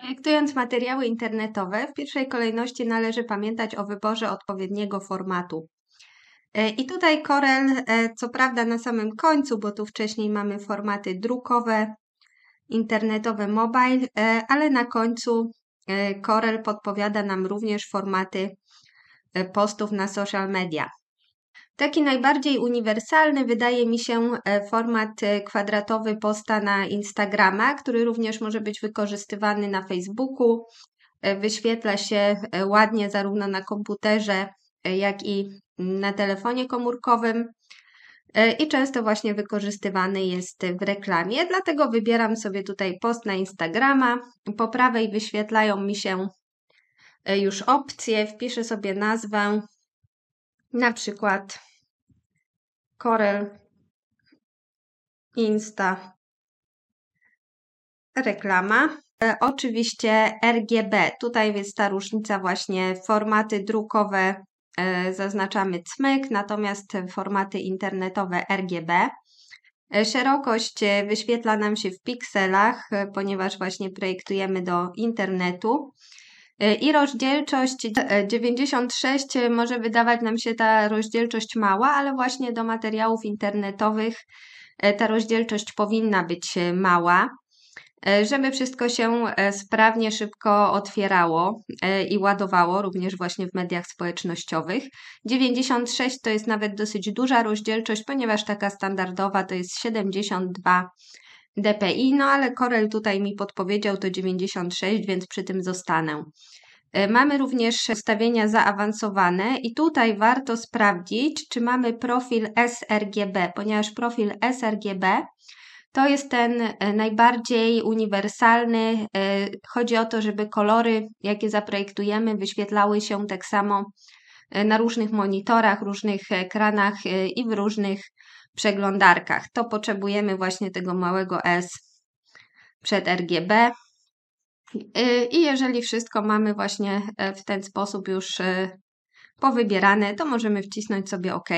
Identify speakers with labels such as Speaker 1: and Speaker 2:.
Speaker 1: Projektując materiały internetowe, w pierwszej kolejności należy pamiętać o wyborze odpowiedniego formatu. E, I tutaj Corel, e, co prawda na samym końcu, bo tu wcześniej mamy formaty drukowe, internetowe, mobile, e, ale na końcu Corel podpowiada nam również formaty postów na social media. Taki najbardziej uniwersalny wydaje mi się e, format e, kwadratowy posta na Instagrama, który również może być wykorzystywany na Facebooku. E, wyświetla się ładnie zarówno na komputerze, jak i na telefonie komórkowym i często właśnie wykorzystywany jest w reklamie. Dlatego wybieram sobie tutaj post na Instagrama. Po prawej wyświetlają mi się już opcje, wpiszę sobie nazwę, na przykład Corel, Insta, reklama. E, oczywiście RGB, tutaj jest ta różnica właśnie formaty drukowe e, zaznaczamy cmyk, natomiast formaty internetowe RGB. E, szerokość wyświetla nam się w pikselach, ponieważ właśnie projektujemy do internetu. E, I rozdzielczość 96 e, e, może wydawać nam się ta rozdzielczość mała, ale właśnie do materiałów internetowych ta rozdzielczość powinna być mała, żeby wszystko się sprawnie, szybko otwierało i ładowało, również właśnie w mediach społecznościowych. 96 to jest nawet dosyć duża rozdzielczość, ponieważ taka standardowa to jest 72 DPI, no ale Corel tutaj mi podpowiedział to 96, więc przy tym zostanę. E, mamy również ustawienia zaawansowane i tutaj warto sprawdzić, czy mamy profil sRGB, ponieważ profil sRGB to jest ten e, najbardziej uniwersalny. E, chodzi o to, żeby kolory, jakie zaprojektujemy, wyświetlały się tak samo na różnych monitorach, różnych ekranach i w różnych przeglądarkach. To potrzebujemy właśnie tego małego S przed RGB. Y, I jeżeli wszystko mamy właśnie e, w ten sposób już e, powybierane, to możemy wcisnąć sobie OK